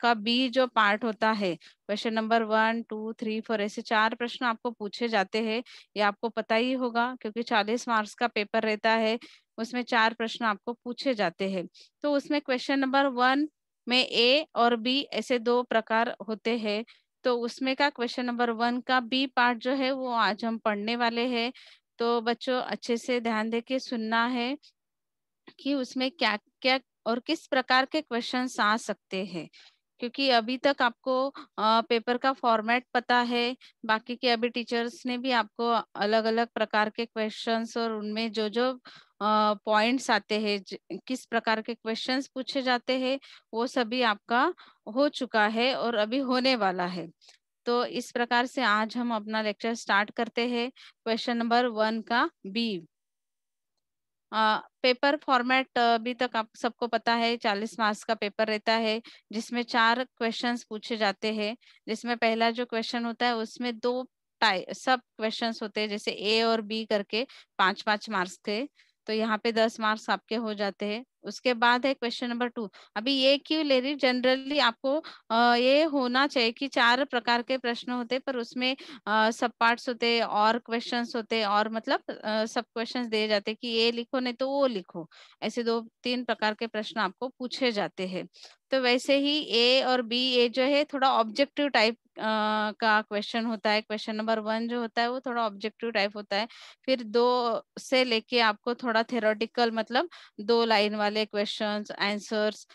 का बी जो पार्ट होता है question number one two three four ऐसे चार प्रश्न आपको पूछे जाते हैं ये आपको पता ही होगा क्योंकि चालीस मार्क्स का पेपर रहता है उसमें चार प्रश्न आपको पूछे जाते हैं तो उसमें क्वेश्चन नंबर वन में ए और बी ऐसे दो प्रकार होते हैं तो उसमें का क्वेश्चन नंबर वन का बी पार्ट जो है वो आज हम पढ़ने वाले है तो बच्चों अच्छे से ध्यान दे सुनना है कि उसमें क्या क्या और किस प्रकार के क्वेश्चन आ सकते हैं क्योंकि अभी तक आपको पेपर का फॉर्मेट पता है बाकी के अभी टीचर्स ने भी आपको अलग अलग प्रकार के क्वेश्चंस और उनमें जो जो पॉइंट्स आते हैं किस प्रकार के क्वेश्चंस पूछे जाते हैं वो सभी आपका हो चुका है और अभी होने वाला है तो इस प्रकार से आज हम अपना लेक्चर स्टार्ट करते हैं क्वेश्चन नंबर वन का बी पेपर फॉर्मेट अभी तक आप सबको पता है चालीस मार्क्स का पेपर रहता है जिसमें चार क्वेश्चंस पूछे जाते हैं जिसमें पहला जो क्वेश्चन होता है उसमें दो टाइप सब क्वेश्चंस होते हैं जैसे ए और बी करके पांच पांच मार्क्स के तो यहाँ पे दस मार्क्स आपके हो जाते हैं उसके बाद है क्वेश्चन नंबर टू अभी ये क्यों ले रही जनरली आपको ये होना चाहिए कि चार प्रकार के प्रश्न होते पर उसमें सब पार्ट्स होते और क्वेश्चन होते और मतलब सब क्वेश्चन दिए जाते कि ये लिखो नहीं तो वो लिखो ऐसे दो तीन प्रकार के प्रश्न आपको पूछे जाते हैं तो वैसे ही ए और बी ए जो है थोड़ा ऑब्जेक्टिव टाइप का क्वेश्चन होता है क्वेश्चन नंबर वन जो होता है वो थोड़ा ऑब्जेक्टिव टाइप होता है फिर दो से लेके आपको थोड़ा थेरोटिकल मतलब दो लाइन वाले वाले क्वेश्चन आंसर्स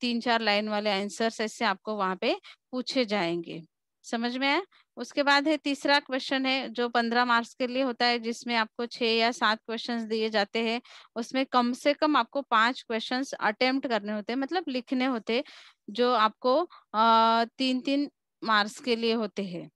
तीन चार लाइन वाले आंसर्स ऐसे आपको वहां पे पूछे जाएंगे समझ में आया उसके बाद है तीसरा क्वेश्चन है जो पंद्रह मार्क्स के लिए होता है जिसमें आपको छह या सात क्वेश्चंस दिए जाते हैं उसमें कम से कम आपको पांच क्वेश्चंस अटेम्प्ट करने होते हैं मतलब लिखने होते जो आपको तीन तीन मार्क्स के लिए होते हैं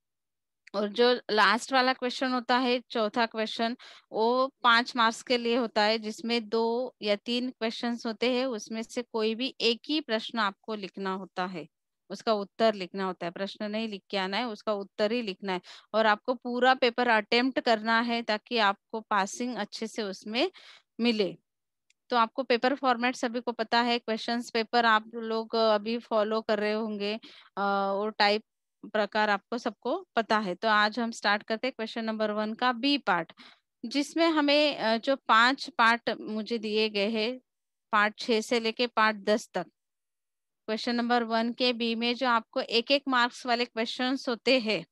और जो लास्ट वाला क्वेश्चन होता है चौथा क्वेश्चन वो पांच मार्क्स के लिए होता है जिसमें दो या तीन क्वेश्चंस होते हैं उसमें से कोई भी एक ही प्रश्न आपको लिखना होता है उसका उत्तर लिखना होता है प्रश्न नहीं लिख के आना है उसका उत्तर ही लिखना है और आपको पूरा पेपर अटेम्प्ट करना है ताकि आपको पासिंग अच्छे से उसमें मिले तो आपको पेपर फॉर्मेट सभी को पता है क्वेश्चंस पेपर आप लोग अभी फॉलो कर रहे होंगे वो टाइप प्रकार आपको सबको पता है तो आज हम स्टार्ट करते हैं क्वेश्चन नंबर वन का बी पार्ट जिसमें हमें जो पांच पार्ट मुझे दिए गए हैं पार्ट छ से लेके पार्ट दस तक क्वेश्चन नंबर वन के बी में जो आपको एक एक मार्क्स वाले क्वेश्चन होते हैं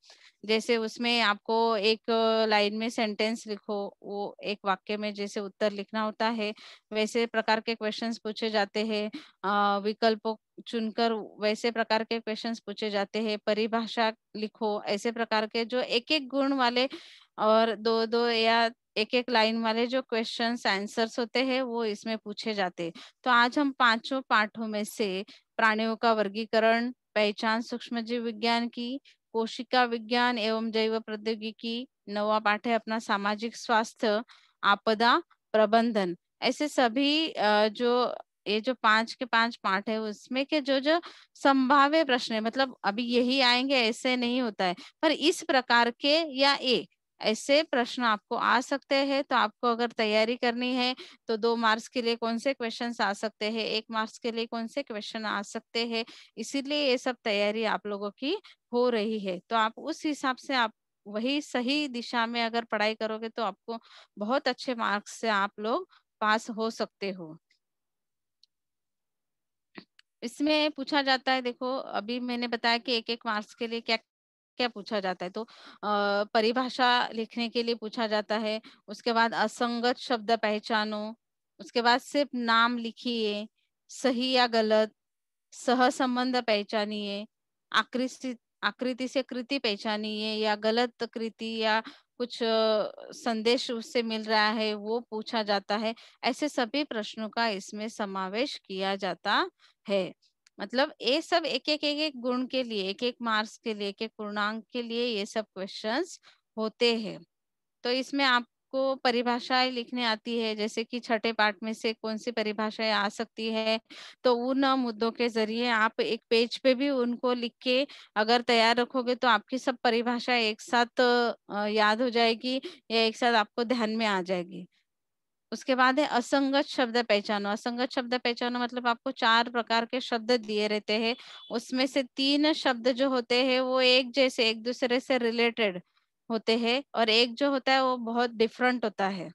जैसे उसमें आपको एक लाइन में सेंटेंस लिखो वो एक वाक्य में जैसे उत्तर लिखना होता है वैसे प्रकार के क्वेश्चंस पूछे जाते हैं विकल्पों चुनकर वैसे प्रकार के क्वेश्चंस पूछे जाते हैं परिभाषा लिखो ऐसे प्रकार के जो एक एक गुण वाले और दो दो या एक एक लाइन वाले जो क्वेश्चंस आंसर्स होते हैं वो इसमें पूछे जाते तो आज हम पांचों पाठों में से प्राणियों का वर्गीकरण पहचान सूक्ष्म जीव विज्ञान की कोशिका विज्ञान एवं जैव प्रौद्योगिकी नवा पाठ है अपना सामाजिक स्वास्थ्य आपदा प्रबंधन ऐसे सभी जो ये जो पांच के पांच पार्ट है उसमें के जो जो संभाव्य प्रश्न है मतलब अभी यही आएंगे ऐसे नहीं होता है पर इस प्रकार के या ए ऐसे प्रश्न आपको आ सकते हैं तो आपको अगर तैयारी करनी है तो दो मार्क्स के लिए कौन से क्वेश्चंस आ सकते हैं एक मार्क्स के लिए कौन से क्वेश्चन आ सकते हैं इसीलिए ये सब तैयारी आप लोगों की हो रही है तो आप उस हिसाब से आप वही सही दिशा में अगर पढ़ाई करोगे तो आपको बहुत अच्छे मार्क्स से आप लोग पास हो सकते हो इसमें पूछा जाता है देखो अभी मैंने बताया कि एक एक मार्क्स के लिए क्या क्या पूछा जाता है तो परिभाषा लिखने के लिए पूछा जाता है उसके बाद असंगत शब्द पहचानो उसके बाद सिर्फ नाम लिखिए सही या गलत सह संबंध पहचानिए आकृति आकृति से कृति पहचानिए या गलत कृति या कुछ संदेश उससे मिल रहा है वो पूछा जाता है ऐसे सभी प्रश्नों का इसमें समावेश किया जाता है मतलब ये सब एक एक एक एक गुण के लिए एक एक मार्क्स के लिए एक एक पूर्णांक के लिए ये सब क्वेश्चंस होते हैं तो इसमें आपको परिभाषाएं लिखने आती है जैसे कि छठे पार्ट में से कौन सी परिभाषाएं आ सकती है तो उन मुद्दों के जरिए आप एक पेज पे भी उनको लिख के अगर तैयार रखोगे तो आपकी सब परिभाषाएं एक साथ याद हो जाएगी या एक साथ आपको ध्यान में आ जाएगी उसके बाद है असंगत शब्द पहचानो असंगत शब्द पहचानो मतलब आपको चार प्रकार के शब्द दिए रहते हैं उसमें से तीन शब्द जो होते हैं वो एक जैसे एक दूसरे से रिलेटेड होते हैं और एक जो होता है वो बहुत डिफरेंट होता है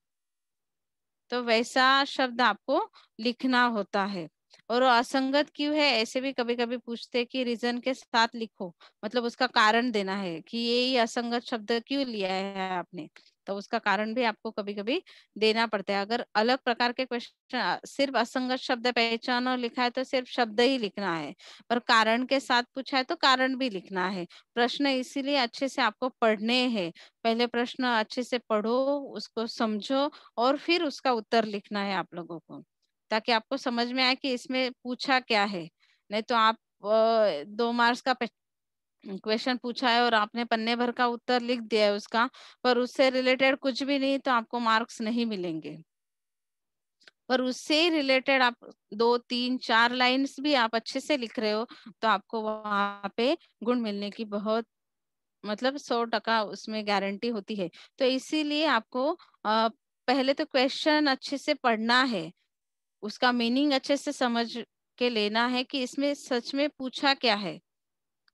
तो वैसा शब्द आपको लिखना होता है और असंगत क्यों है ऐसे भी कभी कभी पूछते हैं कि रीजन के साथ लिखो मतलब उसका कारण देना है कि ये असंगत शब्द क्यों लिया है आपने तो उसका कारण भी आपको कभी कभी देना पड़ता है अगर अलग प्रकार के क्वेश्चन सिर्फ असंगत शब्द पहचानो लिखा है तो सिर्फ शब्द ही लिखना है पर कारण के साथ पूछा है तो कारण भी लिखना है प्रश्न इसीलिए अच्छे से आपको पढ़ने हैं पहले प्रश्न अच्छे से पढ़ो उसको समझो और फिर उसका उत्तर लिखना है आप लोगों को ताकि आपको समझ में आए कि इसमें पूछा क्या है नहीं तो आप दो मार्क्स का क्वेश्चन पूछा है और आपने पन्ने भर का उत्तर लिख दिया है उसका पर उससे रिलेटेड कुछ भी नहीं तो आपको मार्क्स नहीं मिलेंगे पर उससे ही रिलेटेड आप दो तीन चार लाइंस भी आप अच्छे से लिख रहे हो तो आपको वहां पे गुण मिलने की बहुत मतलब सौ टका उसमें गारंटी होती है तो इसीलिए आपको आ, पहले तो क्वेश्चन अच्छे से पढ़ना है उसका मीनिंग अच्छे से समझ के लेना है कि इसमें सच में पूछा क्या है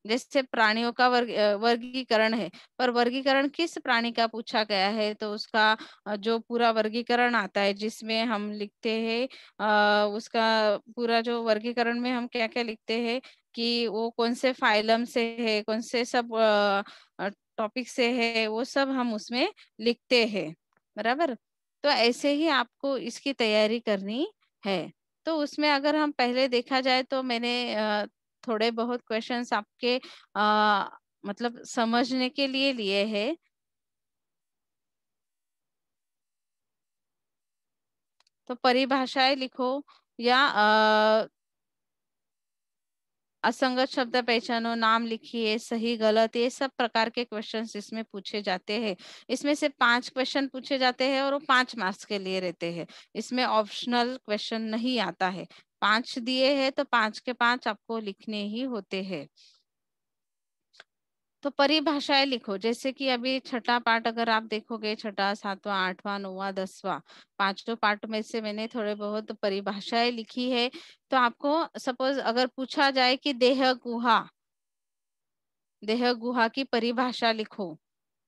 जैसे प्राणियों का वर्ग वर्गीकरण है पर वर्गीकरण किस प्राणी का पूछा गया है तो उसका जो पूरा वर्गीकरण आता है जिसमें हम लिखते हैं उसका पूरा जो वर्गीकरण में हम क्या क्या लिखते हैं कि वो कौन से फाइलम से है कौन से सब टॉपिक से है वो सब हम उसमें लिखते हैं बराबर तो ऐसे ही आपको इसकी तैयारी करनी है तो उसमें अगर हम पहले देखा जाए तो मैंने थोड़े बहुत क्वेश्चंस आपके आ, मतलब समझने के लिए लिए है तो परिभाषाएं लिखो या आ, असंगत शब्द पहचानो नाम लिखिए सही गलत ये सब प्रकार के क्वेश्चन इसमें पूछे जाते हैं इसमें से पांच क्वेश्चन पूछे जाते हैं और वो पांच मार्क्स के लिए रहते हैं इसमें ऑप्शनल क्वेश्चन नहीं आता है पांच दिए हैं तो पांच के पांच आपको लिखने ही होते हैं तो परिभाषाएं लिखो जैसे कि अभी छठा पाठ अगर आप देखोगे छठा सातवां आठवां नौवां दसवां पांचों पार्ट में से मैंने थोड़े बहुत परिभाषाएं लिखी है तो आपको सपोज अगर पूछा जाए कि देह गुहा देह गुहा की परिभाषा लिखो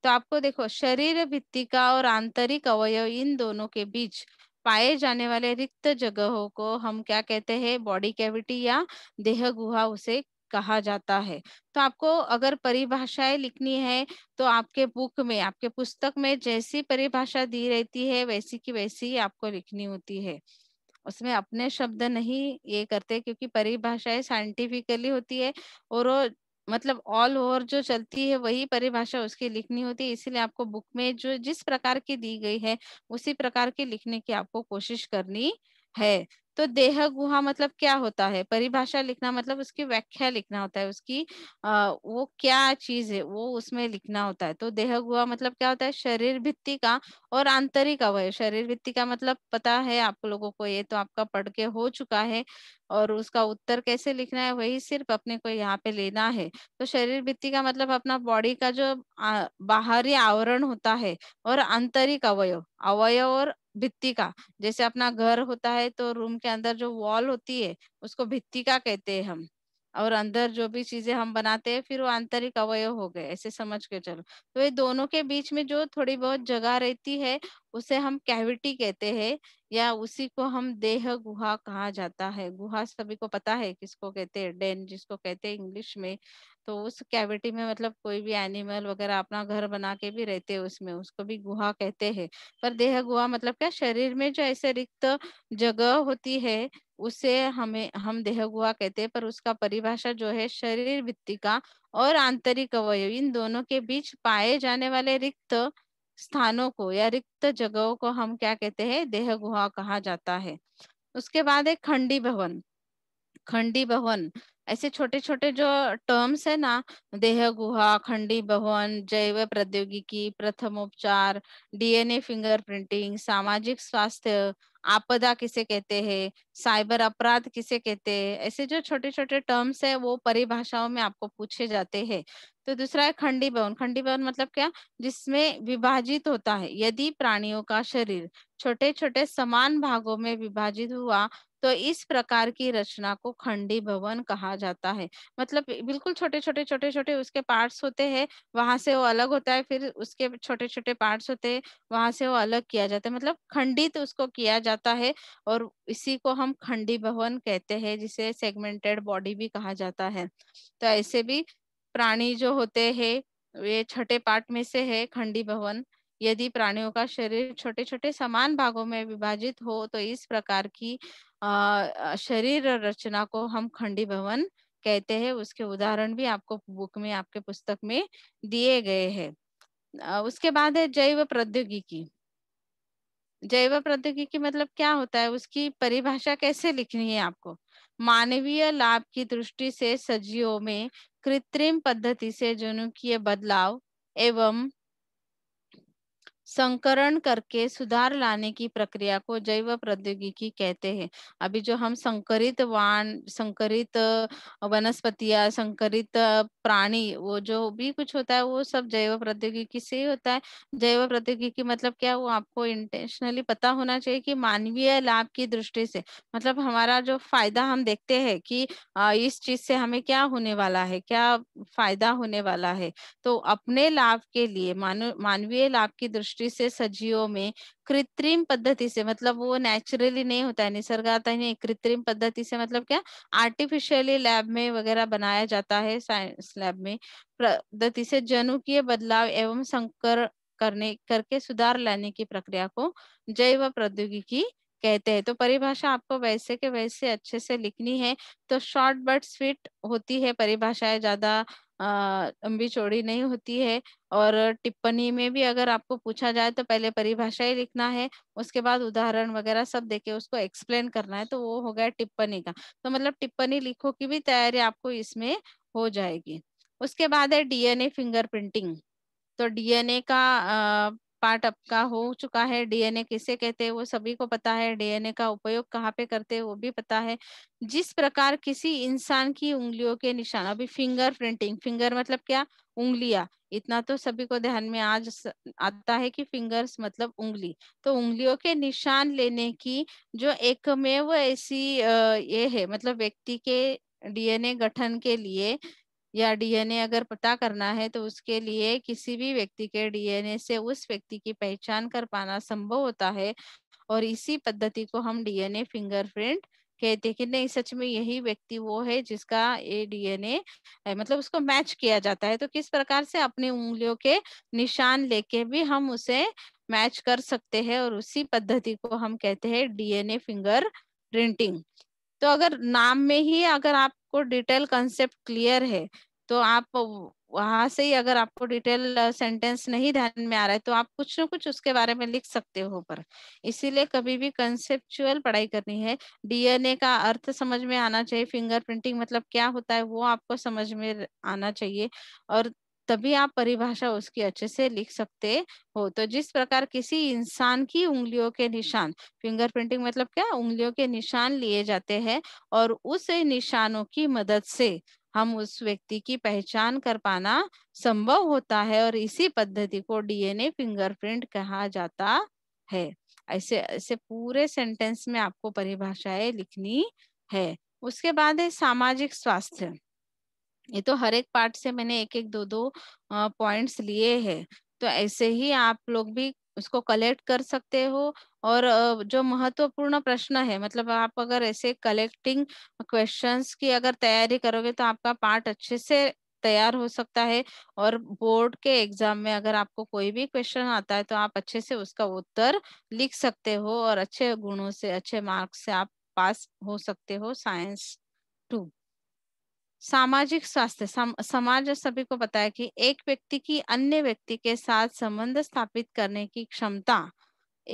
तो आपको देखो शरीर भित्तिका और आंतरिक अवयव इन दोनों के बीच पाए जाने वाले रिक्त जगहों को हम क्या कहते हैं बॉडी कैविटी या देह गुहा उसे कहा जाता है तो आपको अगर परिभाषाएं लिखनी है तो आपके बुक में आपके पुस्तक में जैसी परिभाषा दी रहती है वैसी की वैसी आपको लिखनी होती है उसमें अपने शब्द नहीं ये करते क्योंकि परिभाषाएं साइंटिफिकली होती है और वो मतलब ऑल ओवर जो चलती है वही परिभाषा उसकी लिखनी होती है इसीलिए आपको बुक में जो जिस प्रकार की दी गई है उसी प्रकार की लिखने की आपको कोशिश करनी है तो देह गुहा मतलब क्या होता है परिभाषा लिखना मतलब उसकी व्याख्या लिखना होता है उसकी आ, वो क्या चीज है वो उसमें लिखना होता है तो देह गुहा मतलब क्या होता है शरीर भित्ति का और आंतरिक अवय शरीर भित्ति का मतलब पता है आप लोगों को ये तो आपका पढ़ के हो चुका है और उसका उत्तर कैसे लिखना है वही सिर्फ अपने को यहाँ पे लेना है तो शरीर भित्ति का मतलब अपना बॉडी का जो बाहरी आवरण होता है और आंतरिक अवयव अवयव और भित्ति का जैसे अपना घर होता है तो रूम के अंदर जो वॉल होती है उसको भित्ति का कहते हैं हम और अंदर जो भी चीजें हम बनाते हैं फिर वो आंतरिक अवयव हो गए ऐसे समझ के चलो तो ये दोनों के बीच में जो थोड़ी बहुत जगह रहती है उसे हम कैविटी कहते हैं या उसी को हम देह गुहा कहा जाता है गुहा सभी को पता है किसको कहते हैं डेन जिसको कहते हैं इंग्लिश में तो उस कैविटी में मतलब कोई भी एनिमल वगैरह अपना घर बना के भी रहते हैं उसमें उसको भी गुहा कहते हैं पर देह गुहा मतलब क्या शरीर में जो ऐसे रिक्त जगह होती है उसे हमें हम देह गुहा कहते हैं पर उसका परिभाषा जो है शरीर भित्तिका और आंतरिक अवयव इन दोनों के बीच पाए जाने वाले रिक्त स्थानों को या रिक्त जगहों को हम क्या कहते हैं देह गुहा कहा जाता है उसके बाद है खंडी भवन खंडी भवन ऐसे छोटे छोटे जो टर्म्स है ना देह गुहा खंडी भवन जैव प्रौद्योगिकी प्रथम उपचार डीएनए फिंगरप्रिंटिंग सामाजिक स्वास्थ्य आपदा किसे कहते हैं साइबर अपराध किसे कहते हैं ऐसे जो छोटे छोटे टर्म्स है वो परिभाषाओं में आपको पूछे जाते हैं तो दूसरा है खंडी भवन खंडी भवन मतलब क्या जिसमें विभाजित होता है यदि प्राणियों का शरीर छोटे छोटे समान भागों में विभाजित हुआ तो इस प्रकार की रचना को खंडी भवन कहा जाता है मतलब बिल्कुल छोटे छोटे छोटे छोटे उसके पार्ट्स होते हैं वहां से वो अलग होता है फिर उसके छोटे छोटे पार्ट्स होते हैं वहां से वो अलग किया जाता है मतलब खंडित तो उसको किया जाता है और इसी को हम खंडी भवन कहते हैं जिसे सेगमेंटेड बॉडी भी कहा जाता है तो ऐसे भी प्राणी जो होते हैं वे छठे पार्ट में से है खंडी भवन यदि प्राणियों का शरीर छोटे छोटे समान भागों में विभाजित हो तो इस प्रकार की अः शरीर रचना को हम खंडी भवन कहते हैं उसके उदाहरण भी आपको बुक में आपके पुस्तक में दिए गए हैं उसके बाद है जैव प्रौद्योगिकी जैव प्रौद्योगिकी मतलब क्या होता है उसकी परिभाषा कैसे लिखनी है आपको मानवीय लाभ की दृष्टि से सजीवों में कृत्रिम पद्धति से जनुकीय बदलाव एवं संकरण करके सुधार लाने की प्रक्रिया को जैव प्रौद्योगिकी कहते हैं अभी जो हम संकरित वान संकरित वनस्पतियां संकरित प्राणी वो जो भी कुछ होता है वो सब जैव प्रौद्योगिकी से ही होता है जैव प्रौद्योगिकी मतलब क्या वो आपको इंटेंशनली पता होना चाहिए कि मानवीय लाभ की दृष्टि से मतलब हमारा जो फायदा हम देखते हैं कि इस चीज से हमें क्या होने वाला है क्या फायदा होने वाला है तो अपने लाभ के लिए मानव मानवीय लाभ की दृष्टि दृष्टि से सजीवों में कृत्रिम पद्धति से मतलब वो नेचुरली नहीं होता है निसर्गात नहीं कृत्रिम पद्धति से मतलब क्या आर्टिफिशियली लैब में वगैरह बनाया जाता है साइंस लैब में पद्धति से जनुकीय बदलाव एवं संकर करने करके सुधार लाने की प्रक्रिया को जैव प्रौद्योगिकी कहते हैं तो परिभाषा आपको वैसे के वैसे अच्छे से लिखनी है तो शॉर्ट बट स्वीट होती है परिभाषाएं ज्यादा लंबी चौड़ी नहीं होती है और टिप्पणी में भी अगर आपको पूछा जाए तो पहले ही लिखना है उसके बाद उदाहरण वगैरह सब देके उसको एक्सप्लेन करना है तो वो हो गया टिप्पणी का तो मतलब टिप्पणी लिखो की भी तैयारी आपको इसमें हो जाएगी उसके बाद है डीएनए फिंगर तो डीएनए का पार्ट आपका हो चुका है डीएनए किसे कहते हैं वो सभी को पता है डीएनए का उपयोग कहाँ पे करते हैं वो भी पता है जिस प्रकार किसी इंसान की उंगलियों के निशान अभी फिंगर प्रिंटिंग फिंगर मतलब क्या उंगलियां इतना तो सभी को ध्यान में आज आता है कि फिंगर्स मतलब उंगली तो उंगलियों के निशान लेने की जो एक में वो ऐसी ये है मतलब व्यक्ति के डीएनए गठन के लिए या डीएनए अगर पता करना है तो उसके लिए किसी भी व्यक्ति के डीएनए से उस व्यक्ति की पहचान कर पाना संभव होता है और इसी पद्धति को हम डीएनए फिंगरप्रिंट कहते हैं कि नहीं सच में यही व्यक्ति वो है जिसका ए डीएनए मतलब उसको मैच किया जाता है तो किस प्रकार से अपनी उंगलियों के निशान लेके भी हम उसे मैच कर सकते हैं और उसी पद्धति को हम कहते हैं डीएनए फिंगर प्रिंटिंग तो अगर नाम में ही अगर आप आपको डिटेल कंसेप्ट क्लियर है तो आप वहां से ही अगर आपको डिटेल सेंटेंस नहीं ध्यान में आ रहा है तो आप कुछ ना कुछ उसके बारे में लिख सकते हो पर इसीलिए कभी भी कंसेप्चुअल पढ़ाई करनी है डीएनए का अर्थ समझ में आना चाहिए फिंगरप्रिंटिंग मतलब क्या होता है वो आपको समझ में आना चाहिए और तभी आप परिभाषा उसकी अच्छे से लिख सकते हो तो जिस प्रकार किसी इंसान की उंगलियों के निशान फिंगर प्रिंटिंग मतलब क्या उंगलियों के निशान लिए जाते हैं और उस निशानों की मदद से हम उस व्यक्ति की पहचान कर पाना संभव होता है और इसी पद्धति को डीएनए फिंगरप्रिंट कहा जाता है ऐसे ऐसे पूरे सेंटेंस में आपको परिभाषाएं लिखनी है उसके बाद है सामाजिक स्वास्थ्य ये तो हर एक पार्ट से मैंने एक एक दो दो पॉइंट्स लिए हैं तो ऐसे ही आप लोग भी उसको कलेक्ट कर सकते हो और जो महत्वपूर्ण प्रश्न है मतलब आप अगर ऐसे कलेक्टिंग क्वेश्चंस की अगर तैयारी करोगे तो आपका पार्ट अच्छे से तैयार हो सकता है और बोर्ड के एग्जाम में अगर आपको कोई भी क्वेश्चन आता है तो आप अच्छे से उसका उत्तर लिख सकते हो और अच्छे गुणों से अच्छे मार्क्स से आप पास हो सकते हो साइंस टू सामाजिक स्वास्थ्य सम, समाज और सभी को बताया कि एक व्यक्ति की अन्य व्यक्ति के साथ संबंध स्थापित करने की क्षमता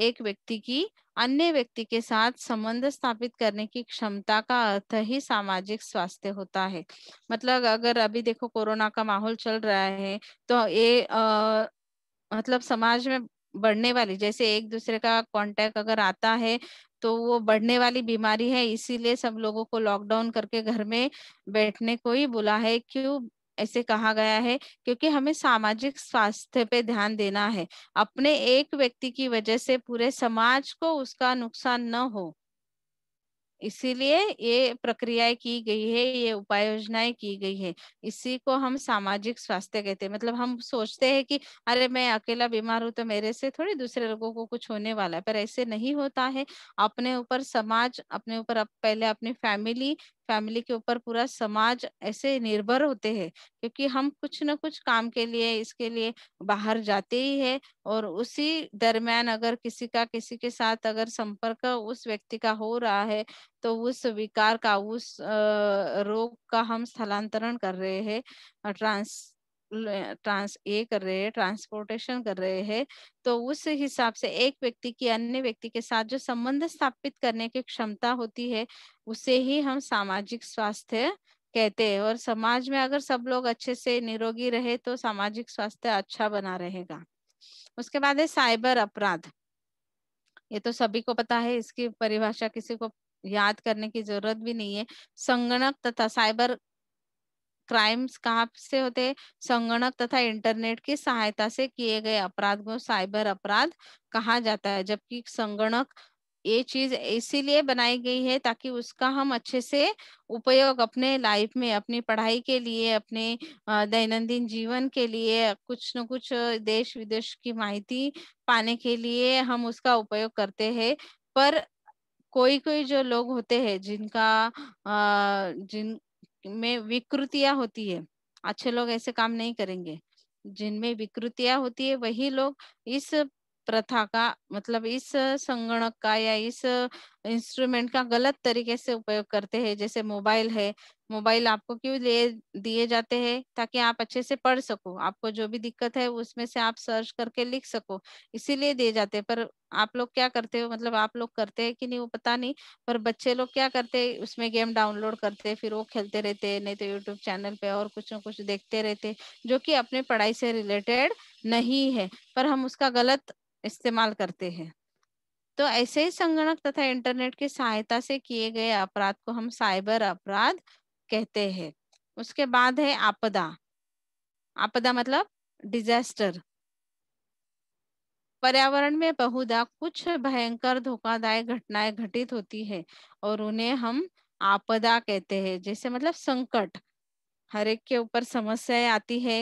एक व्यक्ति की अन्य व्यक्ति के साथ संबंध स्थापित करने की क्षमता का अर्थ ही सामाजिक स्वास्थ्य होता है मतलब अगर अभी देखो कोरोना का माहौल चल रहा है तो ये मतलब समाज में बढ़ने वाली जैसे एक दूसरे का कांटेक्ट अगर आता है तो वो बढ़ने वाली बीमारी है इसीलिए सब लोगों को लॉकडाउन करके घर में बैठने को ही बोला है क्यों ऐसे कहा गया है क्योंकि हमें सामाजिक स्वास्थ्य पे ध्यान देना है अपने एक व्यक्ति की वजह से पूरे समाज को उसका नुकसान न हो इसीलिए ये प्रक्रियाएं की गई है ये उपाय योजनाएं की गई है इसी को हम सामाजिक स्वास्थ्य कहते हैं मतलब हम सोचते हैं कि अरे मैं अकेला बीमार हूं तो मेरे से थोड़ी दूसरे लोगों को कुछ होने वाला है पर ऐसे नहीं होता है अपने ऊपर समाज अपने ऊपर पहले अपनी फैमिली फैमिली के ऊपर पूरा समाज ऐसे निर्भर होते हैं क्योंकि हम कुछ ना कुछ काम के लिए इसके लिए बाहर जाते ही है और उसी दरम्यान अगर किसी का किसी के साथ अगर संपर्क उस व्यक्ति का हो रहा है तो उस विकार का उस रोग का हम स्थलांतरण कर रहे हैं ट्रांस ट्रांस ये कर रहे हैं ट्रांसपोर्टेशन कर रहे हैं तो उस हिसाब से एक व्यक्ति की अन्य व्यक्ति के साथ जो संबंध स्थापित करने की क्षमता होती है उसे ही हम सामाजिक स्वास्थ्य कहते हैं और समाज में अगर सब लोग अच्छे से निरोगी रहे तो सामाजिक स्वास्थ्य अच्छा बना रहेगा उसके बाद है साइबर अपराध ये तो सभी को पता है इसकी परिभाषा किसी को याद करने की जरूरत भी नहीं है संगणक तथा साइबर क्राइम्स कहाँ से होते संगणक तथा इंटरनेट की सहायता से किए गए अपराध को साइबर अपराध कहा जाता है जबकि संगणक ये चीज इसीलिए बनाई गई है ताकि उसका हम अच्छे से उपयोग अपने लाइफ में अपनी पढ़ाई के लिए अपने दैनंदिन जीवन के लिए कुछ न कुछ देश विदेश की माहिती पाने के लिए हम उसका उपयोग करते हैं पर कोई कोई जो लोग होते हैं जिनका अः जिन में विकृतियां होती है अच्छे लोग ऐसे काम नहीं करेंगे जिनमें विकृतियां होती है वही लोग इस प्रथा का मतलब इस संगणक का या इस इंस्ट्रूमेंट का गलत तरीके से उपयोग करते हैं जैसे मोबाइल है मोबाइल आपको क्यों ले दिए जाते हैं ताकि आप अच्छे से पढ़ सको आपको जो भी दिक्कत है उसमें से आप सर्च करके लिख सको इसीलिए दिए जाते हैं पर आप लोग क्या करते हो मतलब आप लोग करते हैं कि नहीं वो पता नहीं पर बच्चे लोग क्या करते हैं उसमें गेम डाउनलोड करते फिर वो खेलते रहते हैं नहीं तो यूट्यूब चैनल पे और कुछ ना कुछ देखते रहते जो कि अपने पढ़ाई से रिलेटेड नहीं है पर हम उसका गलत इस्तेमाल करते हैं तो ऐसे ही संगणक तथा इंटरनेट की सहायता से किए गए अपराध को हम साइबर अपराध कहते हैं उसके बाद है आपदा आपदा मतलब डिजास्टर पर्यावरण में बहुधा कुछ भयंकर धोखादायक घटनाएं घटित होती है और उन्हें हम आपदा कहते हैं जैसे मतलब संकट हर एक के ऊपर समस्याएं आती है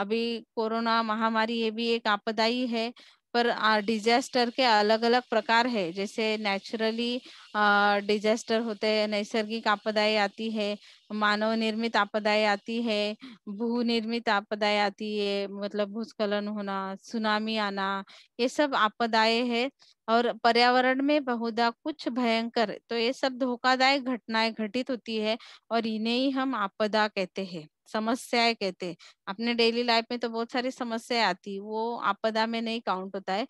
अभी कोरोना महामारी ये भी एक आपदा ही है पर डिजास्टर के अलग अलग प्रकार है जैसे नेचुरली डिजास्टर होते हैं नैसर्गिक आपदाएं आती है मानव निर्मित आपदाएं आती है भू निर्मित आपदाएं आती है मतलब भूस्खलन होना सुनामी आना ये सब आपदाएं है और पर्यावरण में बहुधा कुछ भयंकर तो ये सब धोखादायक घटनाएं घटित होती है और इन्हें ही हम आपदा कहते हैं समस्याएं कहते अपने डेली लाइफ में तो बहुत सारी समस्याएं आती है वो आपदा में नहीं काउंट होता है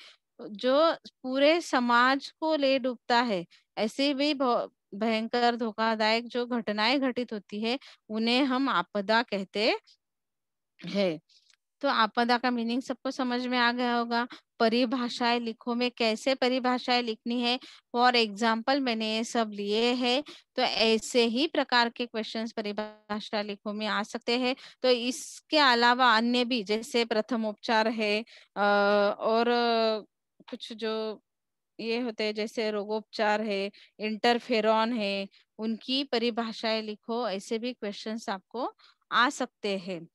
जो पूरे समाज को ले डूबता है ऐसे भी भयंकर धोखादायक जो घटनाएं घटित होती है उन्हें हम आपदा कहते हैं तो आपदा का मीनिंग सबको समझ में आ गया होगा परिभाषाएं लिखो में कैसे परिभाषाएं लिखनी है फॉर एग्जाम्पल मैंने ये सब लिए है तो ऐसे ही प्रकार के क्वेश्चंस परिभाषा लिखो में आ सकते हैं तो इसके अलावा अन्य भी जैसे प्रथम उपचार है और कुछ जो ये होते हैं जैसे रोगोपचार है इंटरफेरॉन है उनकी परिभाषाएं लिखो ऐसे भी क्वेश्चंस आपको आ सकते हैं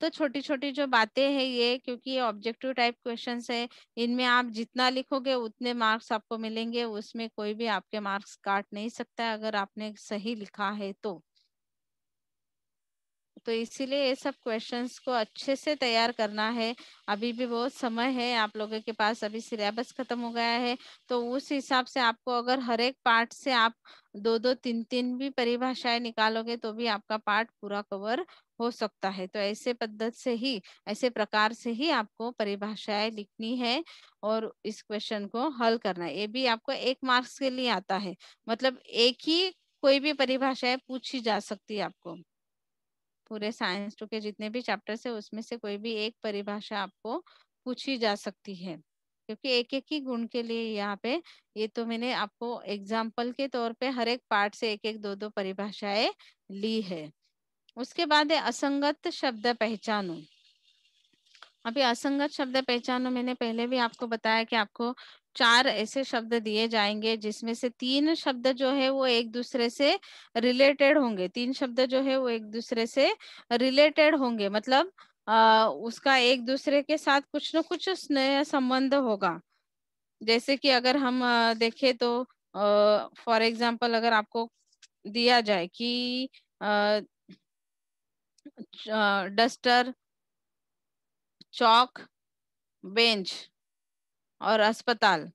तो छोटी छोटी जो बातें हैं ये क्योंकि ये ऑब्जेक्टिव टाइप क्वेश्चन है इनमें आप जितना लिखोगे उतने मार्क्स आपको मिलेंगे उसमें कोई भी आपके मार्क्स काट नहीं सकता अगर आपने सही लिखा है तो तो इसीलिए ये सब क्वेश्चंस को अच्छे से तैयार करना है अभी भी बहुत समय है आप लोगों के पास अभी सिलेबस खत्म हो गया है तो उस हिसाब से आपको अगर हर एक पार्ट से आप दो दो तीन तीन भी परिभाषाएं निकालोगे तो भी आपका पार्ट पूरा कवर हो सकता है तो ऐसे पद्धत से ही ऐसे प्रकार से ही आपको परिभाषाएं लिखनी है और इस क्वेश्चन को हल करना है ये भी आपको एक मार्क्स के लिए आता है मतलब एक ही कोई भी परिभाषाएं पूछी जा सकती है आपको पूरे साइंस टू के जितने भी चैप्टर है उसमें से कोई भी एक परिभाषा आपको पूछी जा सकती है क्योंकि एक एक ही गुण के लिए यहाँ पे ये तो मैंने आपको एग्जाम्पल के तौर पे हर एक पार्ट से एक एक दो दो परिभाषाएं ली है उसके बाद है असंगत शब्द पहचानो अभी असंगत शब्द पहचानो मैंने पहले भी आपको बताया कि आपको चार ऐसे शब्द दिए जाएंगे जिसमें से तीन शब्द जो है वो एक दूसरे से रिलेटेड होंगे तीन शब्द जो है वो एक दूसरे से रिलेटेड होंगे मतलब आ, उसका एक दूसरे के साथ कुछ ना कुछ स्नेह संबंध होगा जैसे कि अगर हम देखें तो फॉर एग्जाम्पल अगर आपको दिया जाए कि डस्टर चौक बेंच और अस्पताल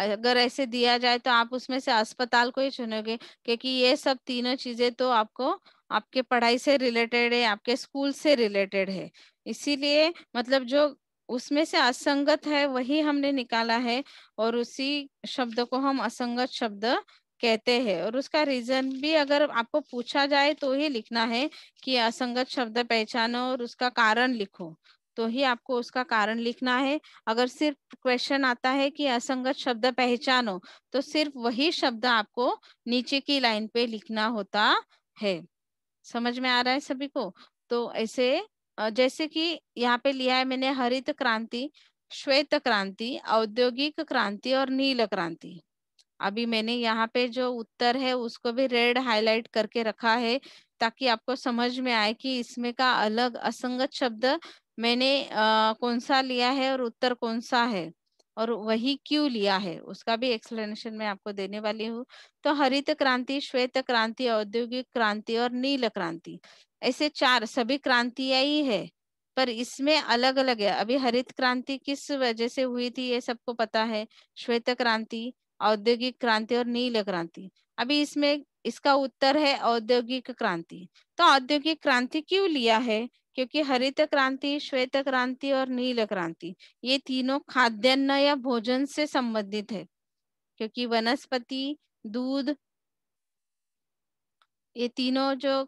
अगर ऐसे दिया जाए तो आप उसमें से अस्पताल को ही चुनोगे क्योंकि ये सब तीनों चीजें तो आपको आपके पढ़ाई से रिलेटेड है आपके स्कूल से रिलेटेड है इसीलिए मतलब जो उसमें से असंगत है वही हमने निकाला है और उसी शब्द को हम असंगत शब्द कहते हैं और उसका रीजन भी अगर आपको पूछा जाए तो ही लिखना है कि असंगत शब्द पहचानो और उसका कारण लिखो तो ही आपको उसका कारण लिखना है अगर सिर्फ क्वेश्चन आता है कि असंगत शब्द पहचानो तो सिर्फ वही शब्द आपको नीचे की लाइन पे लिखना होता है समझ में आ रहा है सभी को तो ऐसे जैसे कि यहाँ पे लिया है मैंने हरित क्रांति श्वेत क्रांति औद्योगिक क्रांति और नील क्रांति अभी मैंने यहाँ पे जो उत्तर है उसको भी रेड हाईलाइट करके रखा है ताकि आपको समझ में आए कि इसमें का अलग असंगत शब्द मैंने आ, कौन सा लिया है और उत्तर कौन सा है और वही क्यों लिया है उसका भी एक्सप्लेनेशन मैं आपको देने वाली हूँ तो हरित क्रांति श्वेत क्रांति औद्योगिक क्रांति और नील क्रांति ऐसे चार सभी क्रांतियां ही है पर इसमें अलग अलग है अभी हरित क्रांति किस वजह से हुई थी ये सबको पता है श्वेत क्रांति औद्योगिक क्रांति और नील क्रांति अभी इसमें इसका उत्तर है औद्योगिक क्रांति तो औद्योगिक क्रांति क्यों लिया है क्योंकि हरित क्रांति श्वेत क्रांति और नील क्रांति ये तीनों खाद्यान्न या भोजन से संबंधित है क्योंकि वनस्पति दूध ये तीनों जो